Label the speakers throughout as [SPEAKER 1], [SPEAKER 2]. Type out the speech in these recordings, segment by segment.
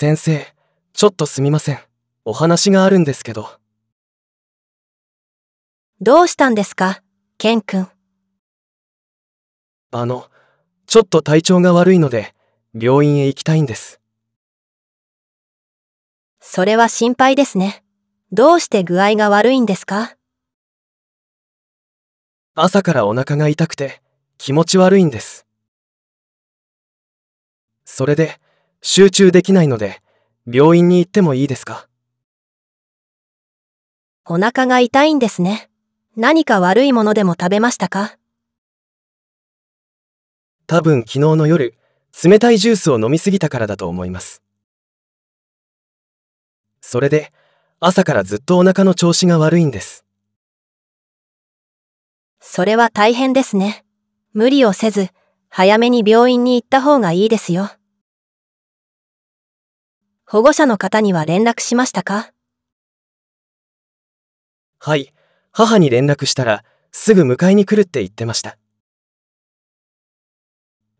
[SPEAKER 1] 先生ちょっとすみませんお話があるんですけど
[SPEAKER 2] どうしたんですかケン君
[SPEAKER 1] あのちょっと体調が悪いので病院へ行きたいんです
[SPEAKER 2] それは心配ですねどうして具合が悪いんですか
[SPEAKER 1] 朝からお腹が痛くて気持ち悪いんですそれで集中できないので、病院に行ってもいいですか
[SPEAKER 2] お腹が痛いんですね。何か悪いものでも食べましたか
[SPEAKER 1] 多分昨日の夜、冷たいジュースを飲みすぎたからだと思います。それで、朝からずっとお腹の調子
[SPEAKER 2] が悪いんです。それは大変ですね。無理をせず、早めに病院に行った方がいいですよ。保護者の方には連絡しましたか
[SPEAKER 1] はい、母に連絡したら、すぐ迎えに来るって言ってました。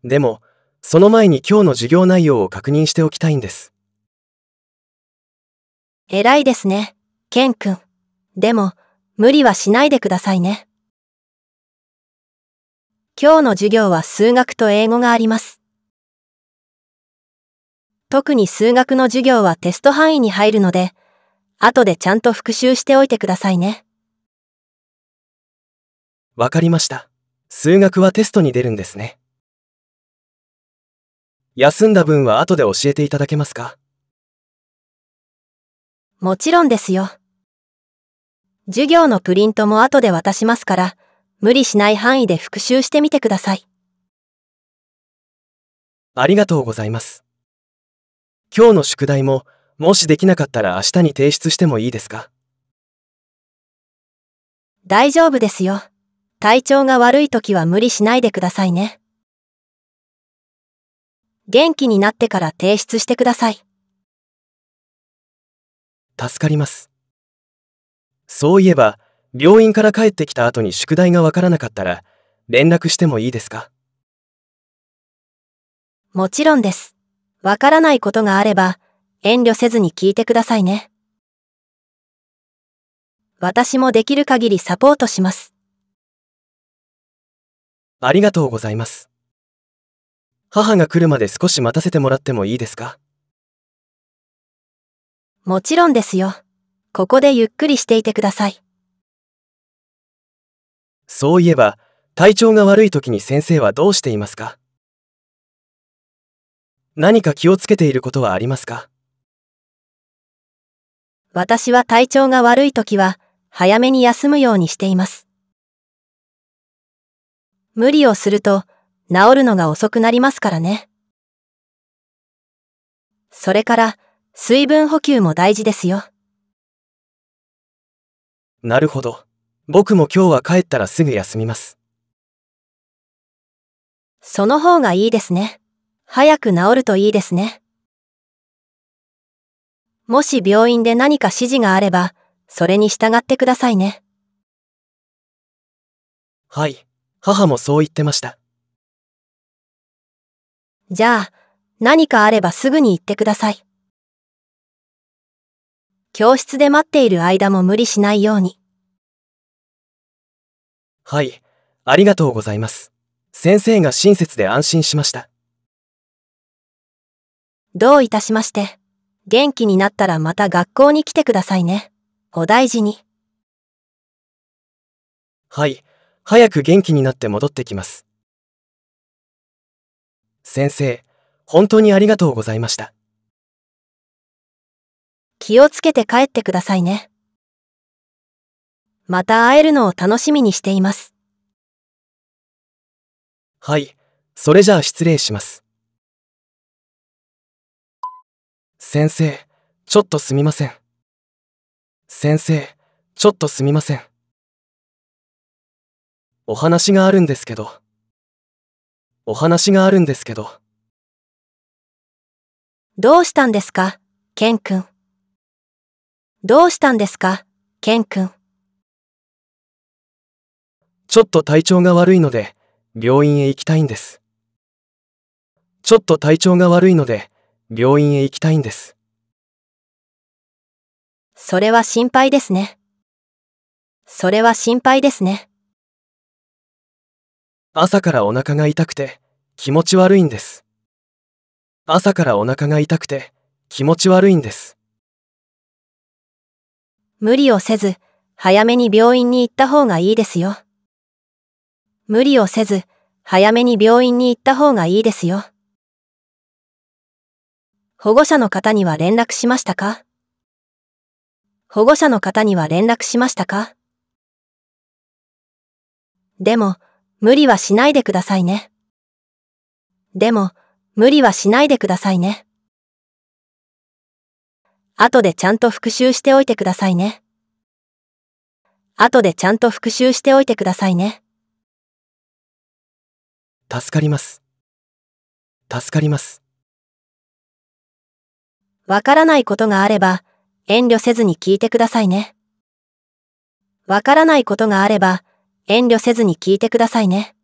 [SPEAKER 1] でも、その前に今日の授業内容を確認しておきた
[SPEAKER 2] いんです。偉いですね、ケン君。でも、無理はしないでくださいね。今日の授業は数学と英語があります。特に数学の授業はテスト範囲に入るので、後でちゃんと復習しておいてくださいね。
[SPEAKER 1] わかりました。数学はテストに出るんですね。休んだ分は後で教えていただけますか
[SPEAKER 2] もちろんですよ。授業のプリントも後で渡しますから、無理しない範囲で復習してみてください。
[SPEAKER 1] ありがとうございます。今日の宿題ももしできなかったら明日に提出してもいいですか
[SPEAKER 2] 大丈夫ですよ。体調が悪い時は無理しないでくださいね。元気になってから提出してください。
[SPEAKER 1] 助かります。そういえば、病院から帰ってきた後に宿題がわからなかったら、連絡してもいいですか
[SPEAKER 2] もちろんです。わからないことがあれば、遠慮せずに聞いてくださいね。私もできる限りサポートします。
[SPEAKER 1] ありがとうございます。母が来るまで少し待たせてもらってもいいですか
[SPEAKER 2] もちろんですよ。ここでゆっくりしていてください。
[SPEAKER 1] そういえば、体調が悪い時に先生はどうしていますか何か気をつけていることはありますか
[SPEAKER 2] 私は体調が悪い時は、早めに休むようにしています。無理をすると、治るのが遅くなりますからね。それから、水分補給も大事ですよ。
[SPEAKER 1] なるほど。僕も今日は帰ったらすぐ休みます。
[SPEAKER 2] その方がいいですね。早く治るといいですね。もし病院で何か指示があれば、それに従ってくださいね。
[SPEAKER 1] はい、母もそう言ってました。
[SPEAKER 2] じゃあ、何かあればすぐに言ってください。教室で待っている間も無理しないように。
[SPEAKER 1] はい、ありがとうございます。先生が親切で安心しました。
[SPEAKER 2] どういたしまして。元気になったらまた学校に来てくださいね。お大事に。
[SPEAKER 1] はい。早く元気になって戻ってきます。先生、本当にありがとうございました。
[SPEAKER 2] 気をつけて帰ってくださいね。また会えるのを楽しみにしています。
[SPEAKER 1] はい。それじゃあ失礼します。先生、ちょっとすみません。先生、ちょっとすみません。お話があるんですけど。お話があるんですけど。
[SPEAKER 2] どうしたんですか、ケン君。どうしたんですか、ケン君。
[SPEAKER 1] ちょっと体調が悪いので、病
[SPEAKER 2] 院へ行きたいんです。ちょっと体調が悪いので、病院へ行きたいんです。それは心配ですね。それは心配ですね。
[SPEAKER 1] 朝からお腹が痛くて気持ち悪いんです。朝からお腹が痛くて気持ち悪いんです。
[SPEAKER 2] 無理をせず、早めに病院に行った方がいいですよ。無理をせず、早めに病院に行った方がいいですよ。保護者の方には連絡しましたか保護者の方には連絡しましたかでも、無理はしないでくださいね。でも、無理はしないでくださいね。後でちゃんと復習しておいてくださいね。後でちゃんと復習しておいてくださいね。
[SPEAKER 1] 助かります。助かります。
[SPEAKER 2] わからないことがあれば、遠慮せずに聞いてくださいね。わからないことがあれば、遠慮せずに聞いてくださいね。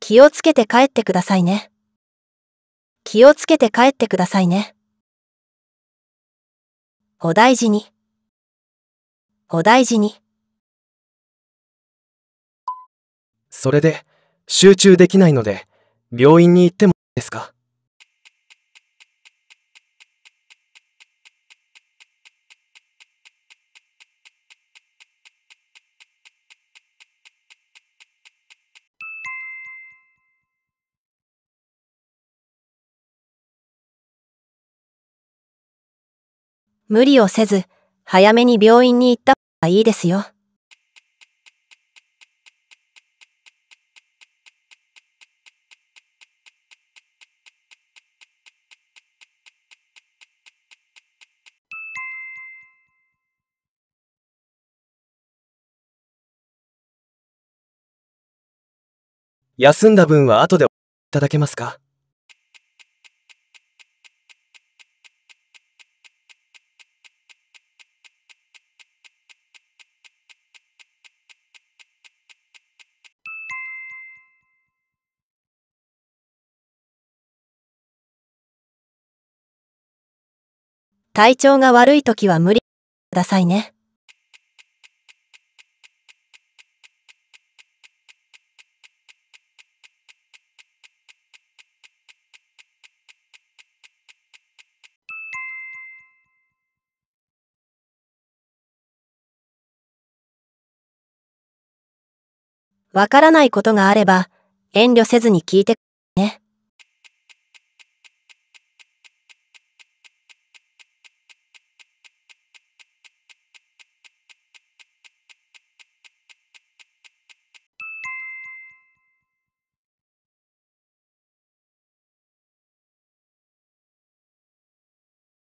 [SPEAKER 2] 気をつけて帰ってくださいね。気をつけて帰ってくださいね。お大事に。お大事に。
[SPEAKER 1] それで、集中できないので、病院に行ってもですか
[SPEAKER 2] 無理をせず、早めに病院に行った方がいいですよ。
[SPEAKER 1] 休んだ分は後でいただけますか
[SPEAKER 2] 体調が悪い時は無理くださいね。わからないことがあれば遠慮せずに聞いてね。